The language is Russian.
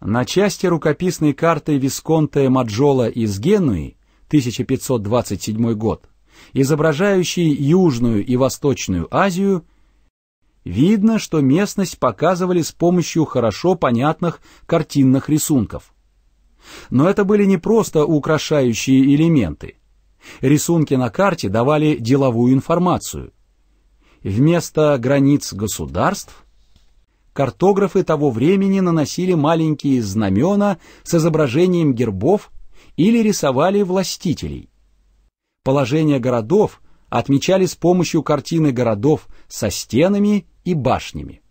На части рукописной карты Висконте Маджола из Генуи 1527 год, изображающей Южную и Восточную Азию, видно, что местность показывали с помощью хорошо понятных картинных рисунков. Но это были не просто украшающие элементы. Рисунки на карте давали деловую информацию. Вместо границ государств – картографы того времени наносили маленькие знамена с изображением гербов или рисовали властителей. Положение городов отмечали с помощью картины городов со стенами и башнями.